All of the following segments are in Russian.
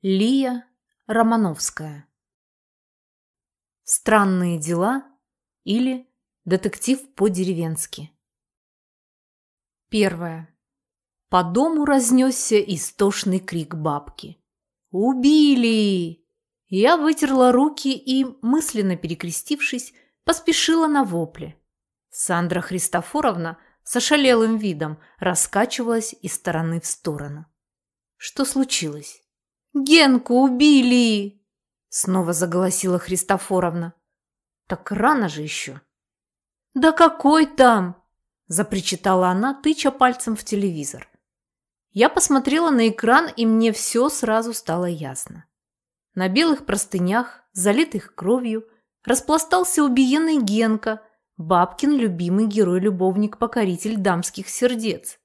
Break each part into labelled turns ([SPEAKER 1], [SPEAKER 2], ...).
[SPEAKER 1] Лия Романовская. Странные дела или детектив по-деревенски. Первое. По дому разнесся истошный крик бабки. «Убили!» Я вытерла руки и, мысленно перекрестившись, поспешила на вопли. Сандра Христофоровна с ошалелым видом раскачивалась из стороны в сторону. Что случилось? Генку убили!» Снова заголосила Христофоровна. «Так рано же еще!» «Да какой там!» Запричитала она, тыча пальцем в телевизор. Я посмотрела на экран, и мне все сразу стало ясно. На белых простынях, залитых кровью, распластался убиенный Генка, бабкин любимый герой-любовник-покоритель дамских сердец.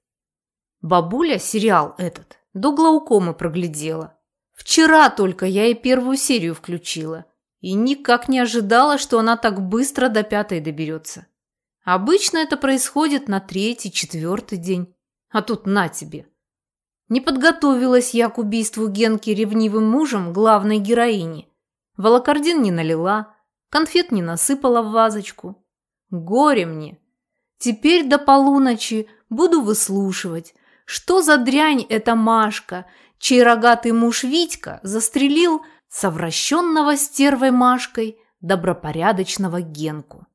[SPEAKER 1] Бабуля сериал этот до глаукомы проглядела. Вчера только я и первую серию включила. И никак не ожидала, что она так быстро до пятой доберется. Обычно это происходит на третий, четвертый день. А тут на тебе. Не подготовилась я к убийству Генки ревнивым мужем главной героини. Волокордин не налила, конфет не насыпала в вазочку. Горе мне. Теперь до полуночи буду выслушивать, что за дрянь эта Машка, чей рогатый муж Витька застрелил совращенного стервой Машкой добропорядочного Генку.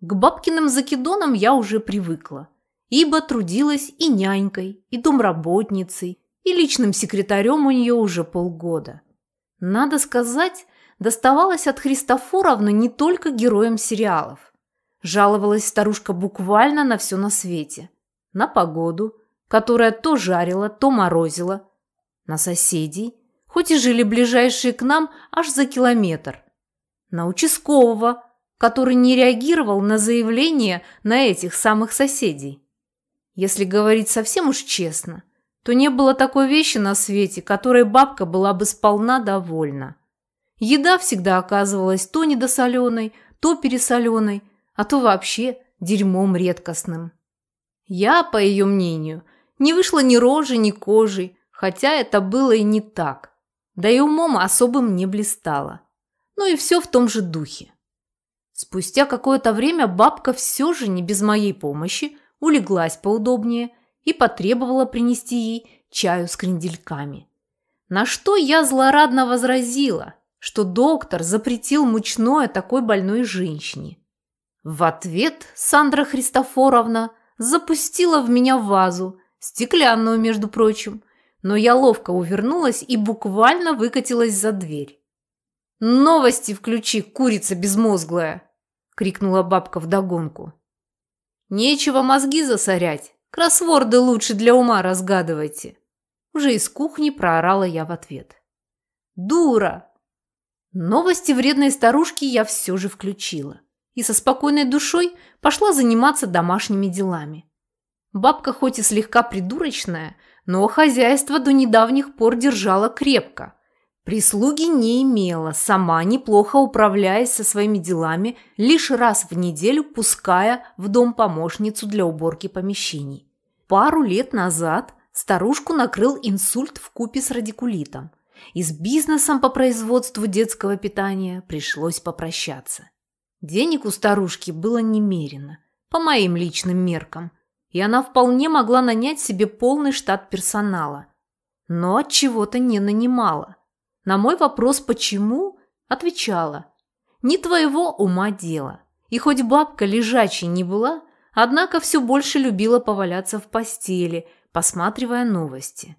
[SPEAKER 1] К бабкиным закидонам я уже привыкла, ибо трудилась и нянькой, и домработницей, и личным секретарем у нее уже полгода. Надо сказать, доставалась от Христофоровны не только героям сериалов. Жаловалась старушка буквально на все на свете. На погоду, которая то жарила, то морозила, на соседей, хоть и жили ближайшие к нам аж за километр, на участкового, который не реагировал на заявление на этих самых соседей. Если говорить совсем уж честно, то не было такой вещи на свете, которой бабка была бы сполна довольна. Еда всегда оказывалась то недосоленой, то пересоленой, а то вообще дерьмом редкостным. Я, по ее мнению, не вышла ни рожи, ни кожей, Хотя это было и не так. Да и умом особым не блистало. Ну и все в том же духе. Спустя какое-то время бабка все же, не без моей помощи, улеглась поудобнее и потребовала принести ей чаю с крендельками. На что я злорадно возразила, что доктор запретил мучное такой больной женщине. В ответ Сандра Христофоровна запустила в меня вазу, стеклянную, между прочим, но я ловко увернулась и буквально выкатилась за дверь. «Новости включи, курица безмозглая!» – крикнула бабка вдогонку. «Нечего мозги засорять, кроссворды лучше для ума разгадывайте!» Уже из кухни проорала я в ответ. «Дура!» Новости вредной старушки я все же включила и со спокойной душой пошла заниматься домашними делами. Бабка хоть и слегка придурочная, но хозяйство до недавних пор держало крепко. Прислуги не имела, сама неплохо управляясь со своими делами, лишь раз в неделю пуская в дом помощницу для уборки помещений. Пару лет назад старушку накрыл инсульт в купе с радикулитом. И с бизнесом по производству детского питания пришлось попрощаться. Денег у старушки было немерено, по моим личным меркам, и она вполне могла нанять себе полный штат персонала. Но от чего-то не нанимала. На мой вопрос «почему?» отвечала «не твоего ума дело». И хоть бабка лежачей не была, однако все больше любила поваляться в постели, посматривая новости.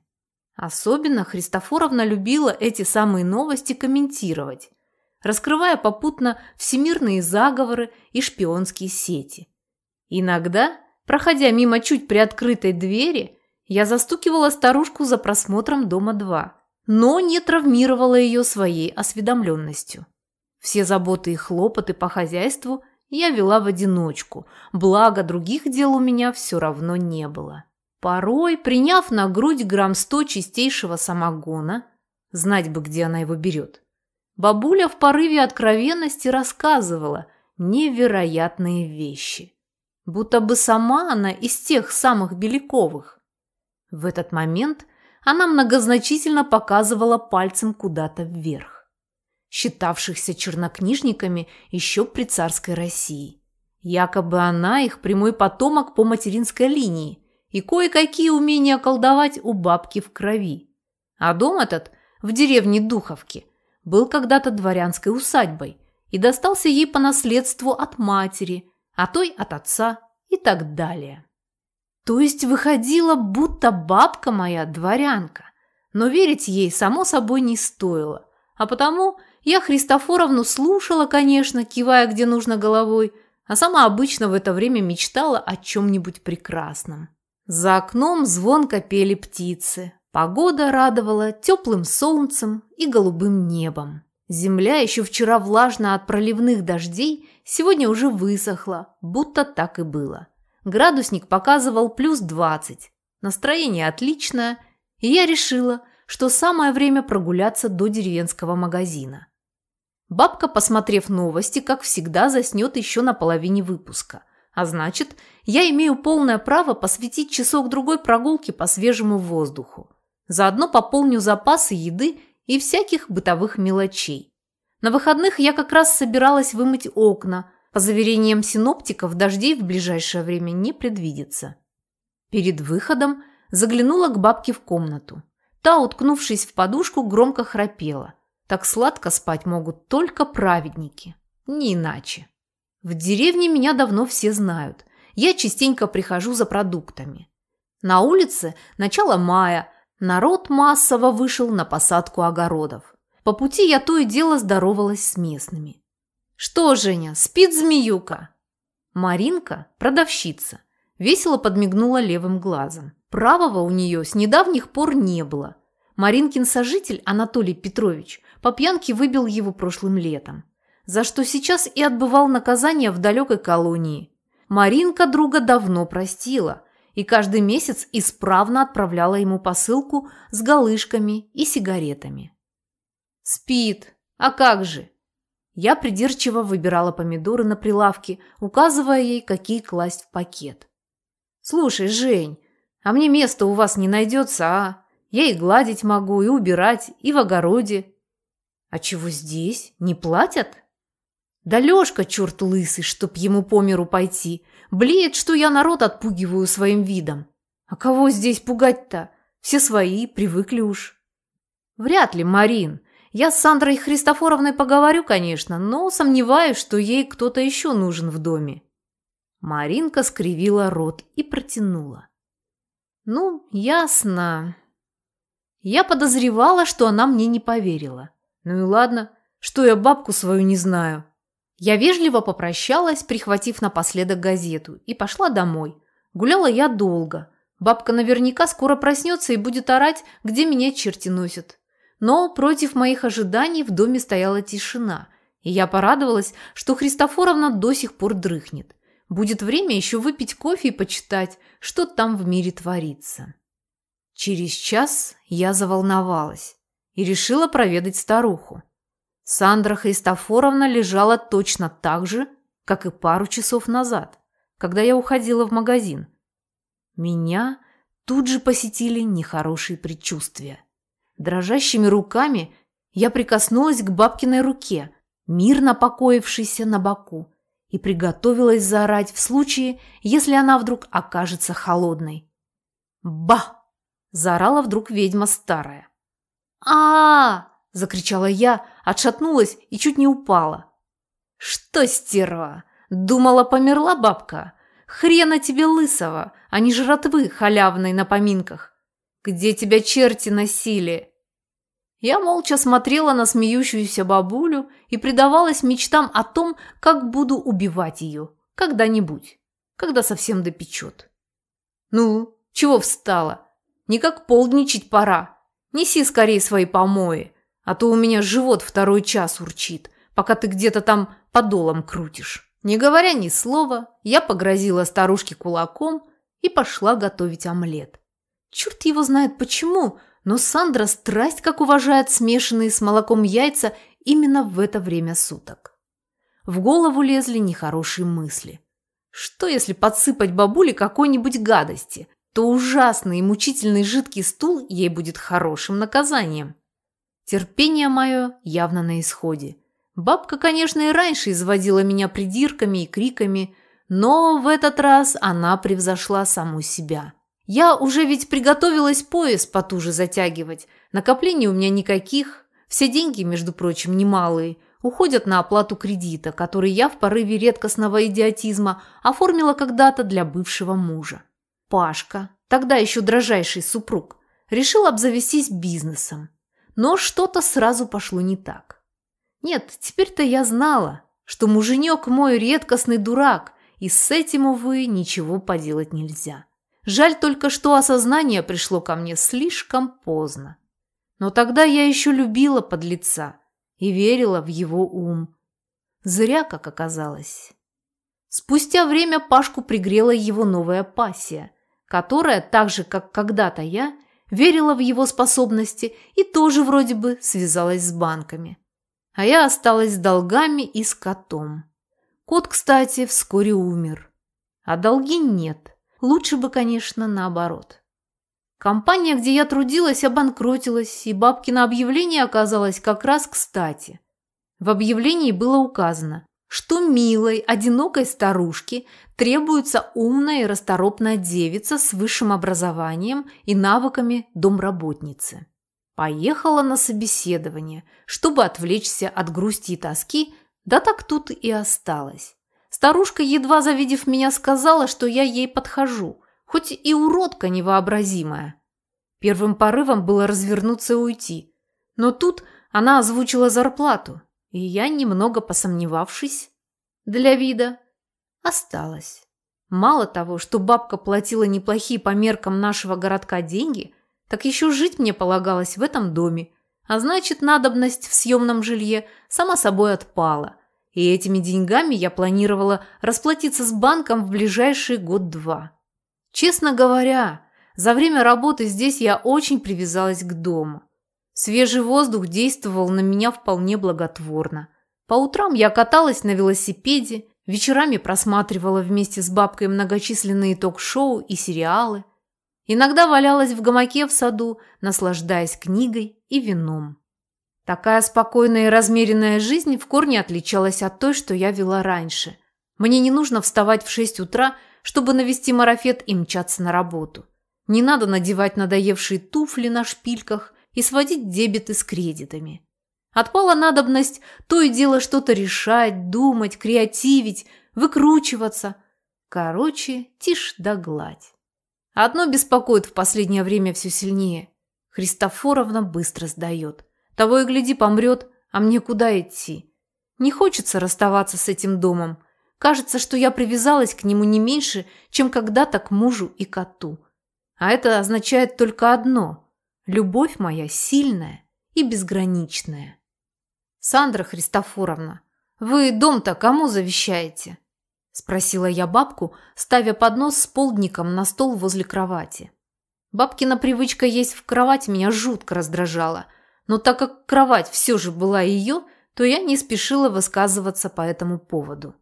[SPEAKER 1] Особенно Христофоровна любила эти самые новости комментировать, раскрывая попутно всемирные заговоры и шпионские сети. Иногда Проходя мимо чуть приоткрытой двери, я застукивала старушку за просмотром дома 2, но не травмировала ее своей осведомленностью. Все заботы и хлопоты по хозяйству я вела в одиночку, благо других дел у меня все равно не было. Порой, приняв на грудь грамм сто чистейшего самогона, знать бы, где она его берет, бабуля в порыве откровенности рассказывала невероятные вещи – будто бы сама она из тех самых Беляковых. В этот момент она многозначительно показывала пальцем куда-то вверх, считавшихся чернокнижниками еще при царской России. Якобы она их прямой потомок по материнской линии и кое-какие умения колдовать у бабки в крови. А дом этот в деревне Духовки был когда-то дворянской усадьбой и достался ей по наследству от матери – а той от отца и так далее. То есть выходила, будто бабка моя дворянка. Но верить ей, само собой, не стоило. А потому я Христофоровну слушала, конечно, кивая где нужно головой, а сама обычно в это время мечтала о чем-нибудь прекрасном. За окном звонко пели птицы. Погода радовала теплым солнцем и голубым небом. Земля, еще вчера влажная от проливных дождей, сегодня уже высохла, будто так и было. Градусник показывал плюс 20. Настроение отличное, и я решила, что самое время прогуляться до деревенского магазина. Бабка, посмотрев новости, как всегда, заснет еще на половине выпуска. А значит, я имею полное право посвятить часок-другой прогулке по свежему воздуху. Заодно пополню запасы еды и всяких бытовых мелочей. На выходных я как раз собиралась вымыть окна. По заверениям синоптиков, дождей в ближайшее время не предвидится. Перед выходом заглянула к бабке в комнату. Та, уткнувшись в подушку, громко храпела. Так сладко спать могут только праведники. Не иначе. В деревне меня давно все знают. Я частенько прихожу за продуктами. На улице начало мая, Народ массово вышел на посадку огородов. По пути я то и дело здоровалась с местными. «Что, Женя, спит змеюка?» Маринка, продавщица, весело подмигнула левым глазом. Правого у нее с недавних пор не было. Маринкин сожитель Анатолий Петрович по пьянке выбил его прошлым летом, за что сейчас и отбывал наказание в далекой колонии. Маринка друга давно простила, и каждый месяц исправно отправляла ему посылку с галышками и сигаретами. «Спит! А как же?» Я придирчиво выбирала помидоры на прилавке, указывая ей, какие класть в пакет. «Слушай, Жень, а мне места у вас не найдется, а? Я и гладить могу, и убирать, и в огороде». «А чего здесь? Не платят?» Да Лёшка, черт лысый, чтоб ему по миру пойти, блеет, что я народ отпугиваю своим видом. А кого здесь пугать-то? Все свои, привыкли уж. Вряд ли, Марин. Я с Сандрой Христофоровной поговорю, конечно, но сомневаюсь, что ей кто-то еще нужен в доме. Маринка скривила рот и протянула. Ну, ясно. Я подозревала, что она мне не поверила. Ну и ладно, что я бабку свою не знаю. Я вежливо попрощалась, прихватив напоследок газету, и пошла домой. Гуляла я долго. Бабка наверняка скоро проснется и будет орать, где меня черти носят. Но против моих ожиданий в доме стояла тишина, и я порадовалась, что Христофоровна до сих пор дрыхнет. Будет время еще выпить кофе и почитать, что там в мире творится. Через час я заволновалась и решила проведать старуху. Сандра Христофоровна лежала точно так же, как и пару часов назад, когда я уходила в магазин. Меня тут же посетили нехорошие предчувствия. Дрожащими руками я прикоснулась к бабкиной руке, мирно покоившейся на боку, и приготовилась заорать в случае, если она вдруг окажется холодной. «Ба!» – заорала вдруг ведьма старая. а, -а, -а, -а закричала я, отшатнулась и чуть не упала. «Что, стерва, думала, померла бабка? Хрена тебе лысого, а не жратвы халявной на поминках. Где тебя черти носили?» Я молча смотрела на смеющуюся бабулю и предавалась мечтам о том, как буду убивать ее. Когда-нибудь. Когда совсем допечет. «Ну, чего встала? Никак полдничать пора. Неси скорее свои помои. А то у меня живот второй час урчит, пока ты где-то там подолом крутишь. Не говоря ни слова, я погрозила старушке кулаком и пошла готовить омлет. Черт его знает почему, но Сандра страсть как уважает смешанные с молоком яйца именно в это время суток. В голову лезли нехорошие мысли. Что, если подсыпать бабуле какой-нибудь гадости, то ужасный и мучительный жидкий стул ей будет хорошим наказанием. Терпение мое явно на исходе. Бабка, конечно, и раньше изводила меня придирками и криками, но в этот раз она превзошла саму себя. Я уже ведь приготовилась пояс потуже затягивать. Накоплений у меня никаких. Все деньги, между прочим, немалые. Уходят на оплату кредита, который я в порыве редкостного идиотизма оформила когда-то для бывшего мужа. Пашка, тогда еще дрожайший супруг, решил обзавестись бизнесом. Но что-то сразу пошло не так. Нет, теперь-то я знала, что муженек мой редкостный дурак, и с этим, увы, ничего поделать нельзя. Жаль только, что осознание пришло ко мне слишком поздно. Но тогда я еще любила подлеца и верила в его ум. Зря, как оказалось. Спустя время Пашку пригрела его новая пассия, которая, так же, как когда-то я, верила в его способности и тоже вроде бы связалась с банками. А я осталась с долгами и с котом. Кот, кстати, вскоре умер. А долги нет. Лучше бы, конечно, наоборот. Компания, где я трудилась, обанкротилась, и бабки на объявление оказалось как раз кстати. В объявлении было указано, что милой, одинокой старушке требуется умная и расторопная девица с высшим образованием и навыками домработницы. Поехала на собеседование, чтобы отвлечься от грусти и тоски, да так тут и осталась. Старушка, едва завидев меня, сказала, что я ей подхожу, хоть и уродка невообразимая. Первым порывом было развернуться и уйти, но тут она озвучила зарплату – и я, немного посомневавшись, для вида, осталась. Мало того, что бабка платила неплохие по меркам нашего городка деньги, так еще жить мне полагалось в этом доме, а значит, надобность в съемном жилье сама собой отпала. И этими деньгами я планировала расплатиться с банком в ближайший год-два. Честно говоря, за время работы здесь я очень привязалась к дому. Свежий воздух действовал на меня вполне благотворно. По утрам я каталась на велосипеде, вечерами просматривала вместе с бабкой многочисленные ток-шоу и сериалы. Иногда валялась в гамаке в саду, наслаждаясь книгой и вином. Такая спокойная и размеренная жизнь в корне отличалась от той, что я вела раньше. Мне не нужно вставать в 6 утра, чтобы навести марафет и мчаться на работу. Не надо надевать надоевшие туфли на шпильках и сводить дебеты с кредитами. Отпала надобность то и дело что-то решать, думать, креативить, выкручиваться. Короче, тишь да гладь. Одно беспокоит в последнее время все сильнее. Христофоровна быстро сдает. Того и гляди, помрет, а мне куда идти? Не хочется расставаться с этим домом. Кажется, что я привязалась к нему не меньше, чем когда-то к мужу и коту. А это означает только одно. Любовь моя сильная и безграничная. Сандра Христофоровна, вы дом-то кому завещаете? Спросила я бабку, ставя поднос с полдником на стол возле кровати. Бабкина привычка есть в кровать меня жутко раздражала, но так как кровать все же была ее, то я не спешила высказываться по этому поводу.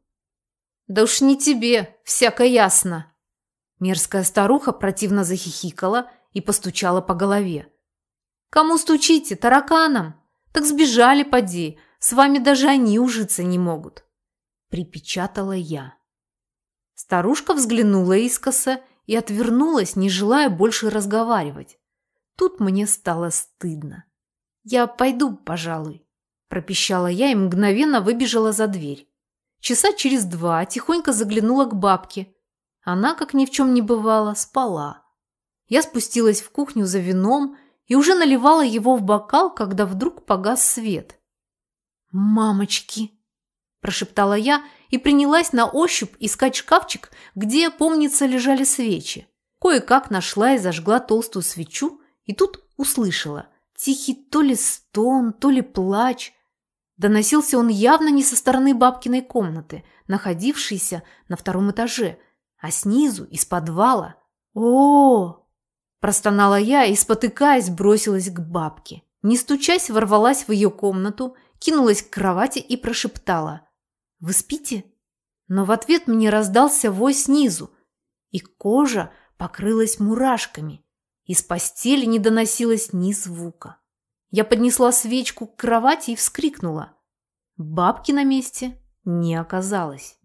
[SPEAKER 1] «Да уж не тебе, всяко ясно!» Мерзкая старуха противно захихикала и постучала по голове. Кому стучите? Тараканам? Так сбежали, поди. С вами даже они ужиться не могут. Припечатала я. Старушка взглянула искоса и отвернулась, не желая больше разговаривать. Тут мне стало стыдно. «Я пойду, пожалуй», – пропищала я и мгновенно выбежала за дверь. Часа через два тихонько заглянула к бабке. Она, как ни в чем не бывало, спала. Я спустилась в кухню за вином и уже наливала его в бокал, когда вдруг погас свет. «Мамочки!» – прошептала я и принялась на ощупь искать шкафчик, где, помнится, лежали свечи. Кое-как нашла и зажгла толстую свечу, и тут услышала тихий то ли стон, то ли плач. Доносился он явно не со стороны бабкиной комнаты, находившейся на втором этаже, а снизу, из подвала. «О-о-о!» Простонала я и, спотыкаясь, бросилась к бабке. Не стучась, ворвалась в ее комнату, кинулась к кровати и прошептала. «Вы спите?» Но в ответ мне раздался вой снизу, и кожа покрылась мурашками. Из постели не доносилось ни звука. Я поднесла свечку к кровати и вскрикнула. Бабки на месте не оказалось.